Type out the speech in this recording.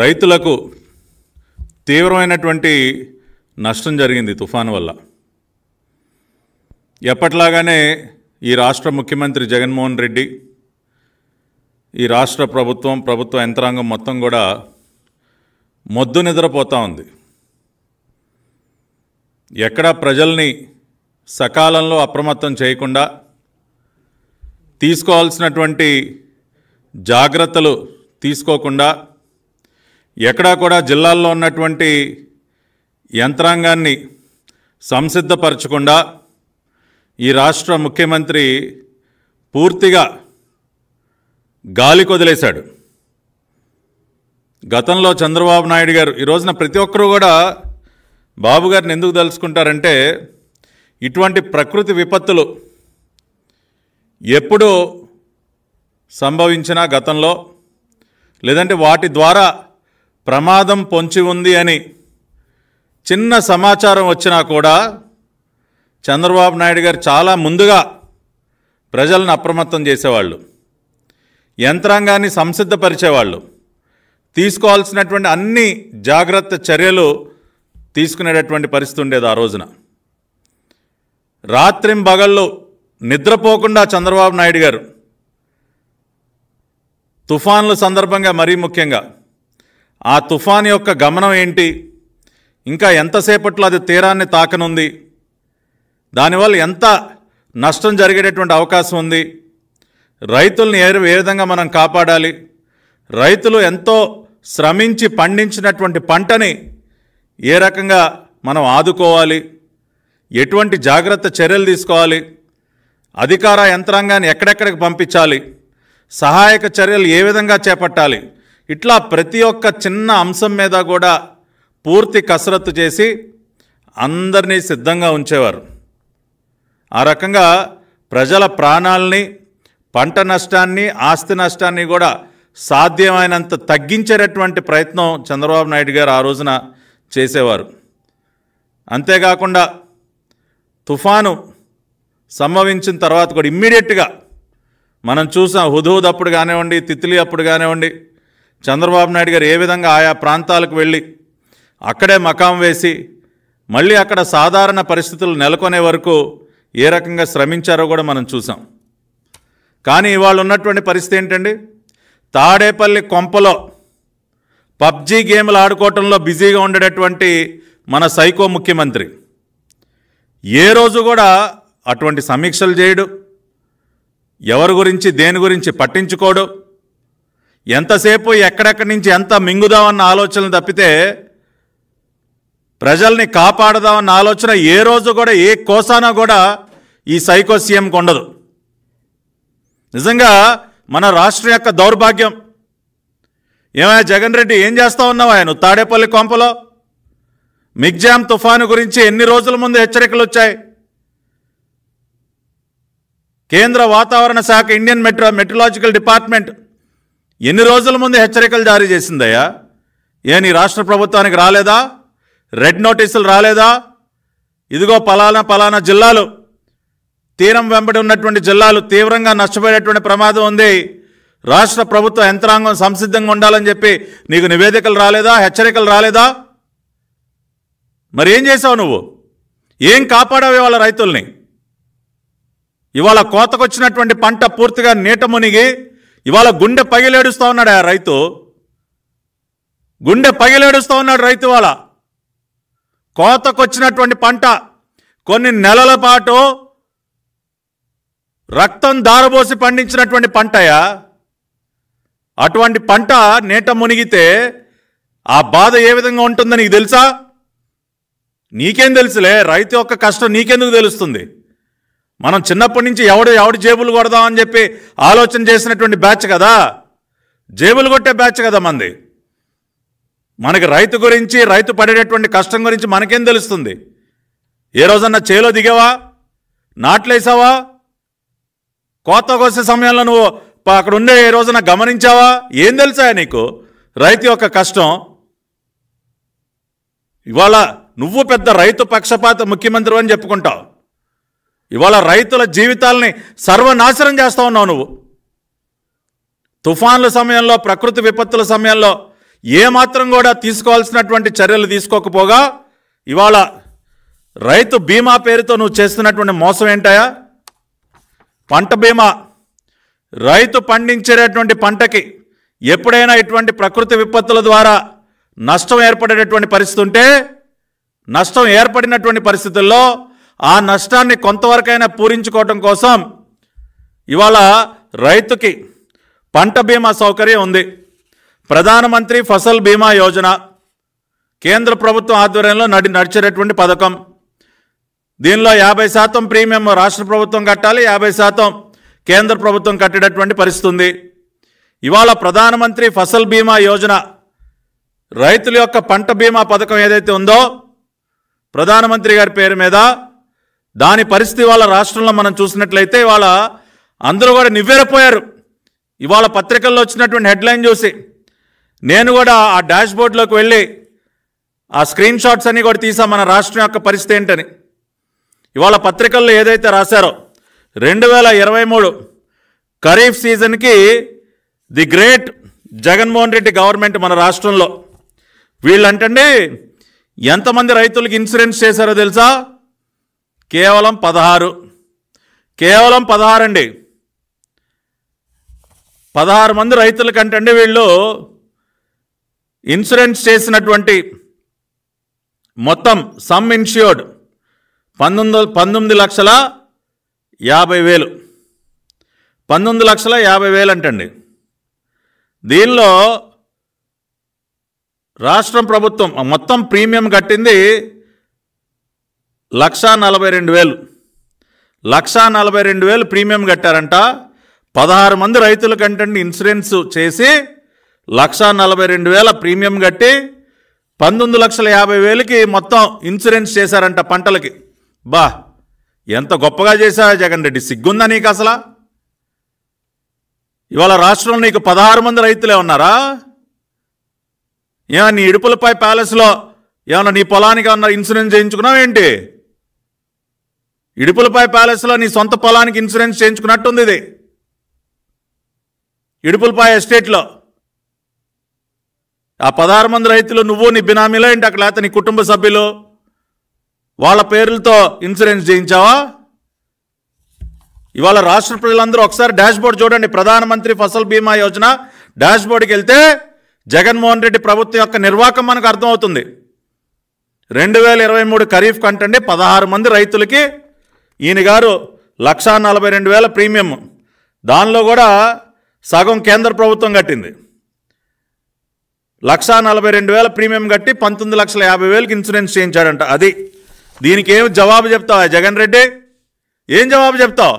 రైతులకు తీవ్రమైనటువంటి నష్టం జరిగింది తుఫాను వల్ల ఎప్పట్లాగానే ఈ రాష్ట్ర ముఖ్యమంత్రి జగన్మోహన్ రెడ్డి ఈ రాష్ట్ర ప్రభుత్వం ప్రభుత్వ యంత్రాంగం మొత్తం కూడా మొద్దు నిద్రపోతూ ఉంది ఎక్కడా ప్రజల్ని సకాలంలో అప్రమత్తం చేయకుండా తీసుకోవాల్సినటువంటి జాగ్రత్తలు తీసుకోకుండా ఎక్కడా కూడా జిల్లాల్లో ఉన్నటువంటి యంత్రాంగాన్ని సంసిద్ధపరచకుండా ఈ రాష్ట్ర ముఖ్యమంత్రి పూర్తిగా గాలి కొదిలేశాడు గతంలో చంద్రబాబు నాయుడు గారు ఈ రోజున ప్రతి ఒక్కరూ కూడా బాబు గారిని ఎందుకు తలుచుకుంటారంటే ఇటువంటి ప్రకృతి విపత్తులు ఎప్పుడు సంభవించినా గతంలో లేదంటే వాటి ద్వారా ప్రమాదం పొంచి ఉంది అని చిన్న సమాచారం వచ్చినా కూడా చంద్రబాబు నాయుడు గారు చాలా ముందుగా ప్రజలను అప్రమత్తం చేసేవాళ్ళు యంత్రాంగాన్ని సంసిద్ధపరిచేవాళ్ళు తీసుకోవాల్సినటువంటి అన్ని జాగ్రత్త చర్యలు తీసుకునేటటువంటి పరిస్థితి ఉండేది ఆ రోజున రాత్రిం బగళ్ళు నిద్రపోకుండా చంద్రబాబు నాయుడు గారు తుఫాన్ల సందర్భంగా మరీ ముఖ్యంగా ఆ తుఫాన్ యొక్క గమనం ఏంటి ఇంకా ఎంతసేపట్లో అది తీరాన్ని తాకనుంది దానివల్ల ఎంత నష్టం జరిగేటటువంటి అవకాశం ఉంది రైతుల్ని ఏ ఏ విధంగా మనం కాపాడాలి రైతులు ఎంతో శ్రమించి పండించినటువంటి పంటని ఏ రకంగా మనం ఆదుకోవాలి ఎటువంటి జాగ్రత్త చర్యలు తీసుకోవాలి అధికార యంత్రాంగాన్ని ఎక్కడెక్కడికి పంపించాలి సహాయక చర్యలు ఏ విధంగా చేపట్టాలి ఇట్లా ప్రతి ఒక్క చిన్న అంశం మీద కూడా పూర్తి కసరత్తు చేసి అందరినీ సిద్ధంగా ఉంచేవారు ఆ రకంగా ప్రజల ప్రాణాలని పంట నష్టాన్ని ఆస్తి నష్టాన్ని కూడా సాధ్యమైనంత తగ్గించేటటువంటి ప్రయత్నం చంద్రబాబు నాయుడు గారు ఆ రోజున చేసేవారు అంతేకాకుండా తుఫాను సంభవించిన తర్వాత కూడా ఇమ్మీడియట్గా మనం చూసాం హుదూద్ అప్పుడు కానివ్వండి తిత్లీ అప్పుడు కానివ్వండి చంద్రబాబు నాయుడు గారు ఏ విధంగా ఆయా ప్రాంతాలకు వెళ్ళి అక్కడే మకాం వేసి మళ్ళీ అక్కడ సాధారణ పరిస్థితులు నెలకొనే వరకు ఏ రకంగా శ్రమించారో కూడా మనం చూసాం కానీ ఇవాళ ఉన్నటువంటి పరిస్థితి ఏంటండి తాడేపల్లి కొంపలో పబ్జి గేమ్లు ఆడుకోవటంలో బిజీగా ఉండేటటువంటి మన సైకో ముఖ్యమంత్రి ఏ రోజు కూడా అటువంటి సమీక్షలు చేయడు ఎవరి గురించి దేని గురించి పట్టించుకోడు ఎంతసేపు ఎక్కడెక్కడి నుంచి ఎంత మింగుదామన్న ఆలోచన తప్పితే ప్రజల్ని కాపాడదామన్న ఆలోచన ఏ రోజు కూడా ఏ కోసాన కూడా ఈ సైకో సీఎంకి ఉండదు నిజంగా మన రాష్ట్రం యొక్క దౌర్భాగ్యం ఏమైనా జగన్ రెడ్డి ఏం చేస్తా ఉన్నావు ఆయన తాడేపల్లి కొంపలో మిగ్జామ్ తుఫాను గురించి ఎన్ని రోజుల ముందు హెచ్చరికలు వచ్చాయి కేంద్ర వాతావరణ శాఖ ఇండియన్ మెట్రో మెట్రలాజికల్ డిపార్ట్మెంట్ ఎన్ని రోజుల ముందు హెచ్చరికలు జారీ చేసిందయ్యా ఏ నీ రాష్ట్ర ప్రభుత్వానికి రాలేదా రెడ్ నోటీసులు రాలేదా ఇదిగో పలానా పలానా జిల్లాలు తీరం వెంబడి ఉన్నటువంటి జిల్లాలు తీవ్రంగా నష్టపోయేటువంటి ప్రమాదం ఉంది రాష్ట్ర ప్రభుత్వ యంత్రాంగం సంసిద్ధంగా ఉండాలని చెప్పి నీకు నివేదికలు రాలేదా హెచ్చరికలు రాలేదా మరి ఏం చేసావు నువ్వు ఏం కాపాడావు ఇవాళ రైతుల్ని ఇవాళ కోతకొచ్చినటువంటి పంట పూర్తిగా నీట మునిగి ఇవాళ గుండె పగిలేడుస్తూ ఉన్నాడు ఆ రైతు గుండె పగిలేడుస్తూ ఉన్నాడు రైతు వాళ్ళ కోతకొచ్చినటువంటి పంట కొన్ని నెలల పాటు రక్తం దారబోసి పండించినటువంటి పంటయా అటువంటి పంట నేట మునిగితే ఆ బాధ ఏ విధంగా ఉంటుందో నీకు తెలుసా నీకేం తెలుసులే రైతు యొక్క కష్టం నీకెందుకు తెలుస్తుంది మనం చిన్నప్పటి నుంచి ఎవడు ఎవడు జేబులు కొడదాం అని చెప్పి ఆలోచన చేసినటువంటి బ్యాచ్ కదా జేబులు కొట్టే బ్యాచ్ కదా మంది మనకి రైతు గురించి రైతు పడేటటువంటి కష్టం గురించి మనకేం తెలుస్తుంది ఏ రోజన్నా చేలో దిగావా నాట్లేసావా కోత కోసే సమయంలో నువ్వు అక్కడ ఉండే ఏ రోజున గమనించావా ఏం తెలుసా నీకు రైతు యొక్క కష్టం ఇవాళ నువ్వు పెద్ద రైతు పక్షపాత ముఖ్యమంత్రి అని చెప్పుకుంటావు ఇవాళ రైతుల జీవితాలని సర్వనాశనం చేస్తూ ఉన్నావు నువ్వు తుఫాన్ల సమయంలో ప్రకృతి విపత్తుల సమయంలో ఏమాత్రం కూడా తీసుకోవాల్సినటువంటి చర్యలు తీసుకోకపోగా ఇవాళ రైతు బీమా పేరుతో నువ్వు చేస్తున్నటువంటి మోసం ఏంటాయా పంట బీమా రైతు పండించేటటువంటి పంటకి ఎప్పుడైనా ఇటువంటి ప్రకృతి విపత్తుల ద్వారా నష్టం ఏర్పడేటటువంటి పరిస్థితి ఉంటే నష్టం ఏర్పడినటువంటి పరిస్థితుల్లో ఆ నష్టాన్ని కొంతవరకైనా పూరించుకోవటం కోసం ఇవాళ రైతుకి పంట బీమా సౌకర్యం ఉంది ప్రధానమంత్రి ఫసల్ బీమా యోజన కేంద్ర ప్రభుత్వం ఆధ్వర్యంలో నడి నడిచేటటువంటి పథకం దీనిలో యాభై శాతం ప్రీమియం రాష్ట్ర ప్రభుత్వం కట్టాలి యాభై శాతం కేంద్ర ప్రభుత్వం కట్టేటటువంటి ఉంది ఇవాళ ప్రధానమంత్రి ఫసల్ బీమా యోజన రైతుల యొక్క పంట బీమా పథకం ఏదైతే ఉందో ప్రధానమంత్రి గారి పేరు మీద దాని పరిస్థితి వాళ్ళ రాష్ట్రంలో మనం చూసినట్లయితే వాళ్ళ అందరూ కూడా నివ్వెరపోయారు ఇవాళ పత్రికల్లో వచ్చినటువంటి హెడ్లైన్ చూసి నేను కూడా ఆ డాష్ బోర్డ్లోకి వెళ్ళి ఆ స్క్రీన్ షాట్స్ అన్నీ కూడా తీసా మన రాష్ట్రం యొక్క పరిస్థితి ఏంటని ఇవాళ పత్రికల్లో ఏదైతే రాశారో రెండు వేల ఇరవై మూడు ఖరీఫ్ సీజన్కి the great Jaganmohan Reddy government మన రాష్ట్రంలో వీళ్ళంటండి ఎంతమంది రైతులకు ఇన్సూరెన్స్ చేశారో తెలుసా కేవలం పదహారు కేవలం పదహారు అండి పదహారు మంది రైతుల కంటే వీళ్ళు ఇన్సూరెన్స్ చేసినటువంటి మొత్తం సమ్ ఇన్ష్యూర్డ్ పంతొమ్మిది పంతొమ్మిది లక్షల యాభై వేలు పంతొమ్మిది లక్షల యాభై వేలు అంటండి దీనిలో రాష్ట్రం ప్రభుత్వం మొత్తం ప్రీమియం కట్టింది లక్ష నలభై రెండు వేలు లక్ష నలభై రెండు వేలు ప్రీమియం కట్టారంట పదహారు మంది రైతుల కంటెంట్ ఇన్సూరెన్స్ చేసి లక్ష నలభై రెండు వేల ప్రీమియం కట్టి పంతొమ్మిది లక్షల యాభై వేలకి మొత్తం ఇన్సూరెన్స్ చేశారంట పంటలకి బా ఎంత గొప్పగా చేశా జగన్ రెడ్డి సిగ్గుందా నీకు అసలా ఇవాళ రాష్ట్రంలో నీకు పదహారు మంది రైతులే ఉన్నారా ఏమన్నా నీ ఇడుపులపై ప్యాలెస్లో ఏమన్నా నీ పొలానికి ఏమన్నా ఇన్సూరెన్స్ చేయించుకున్నావేంటి ఇడుపులపాయ ప్యాలెస్లో నీ సొంత పొలానికి ఇన్సూరెన్స్ చేయించుకున్నట్టుంది ఇది ఇడుపులపాయ ఎస్టేట్లో ఆ పదహారు మంది రైతులు నువ్వు నీ బినామీలో ఏంటి అక్కడ లేకపోతే నీ కుటుంబ సభ్యులు వాళ్ళ పేర్లతో ఇన్సూరెన్స్ చేయించావా ఇవాళ రాష్ట్ర ప్రజలందరూ ఒకసారి డాష్బోర్డ్ చూడండి ప్రధానమంత్రి ఫసల్ బీమా యోజన డాష్బోర్డ్కి వెళ్తే జగన్మోహన్ రెడ్డి ప్రభుత్వం యొక్క నిర్వాహకం మనకు అర్థమవుతుంది రెండు వేల ఇరవై మూడు ఖరీఫ్ కంటే పదహారు మంది రైతులకి ఈయన గారు లక్షా నలభై రెండు వేల ప్రీమియం దానిలో కూడా సగం కేంద్ర ప్రభుత్వం కట్టింది లక్షా నలభై రెండు వేల ప్రీమియం కట్టి పంతొమ్మిది లక్షల యాభై వేలకు ఇన్సూరెన్స్ చేయించాడంట అది దీనికి ఏం జవాబు చెప్తావా జగన్ రెడ్డి ఏం జవాబు చెప్తావు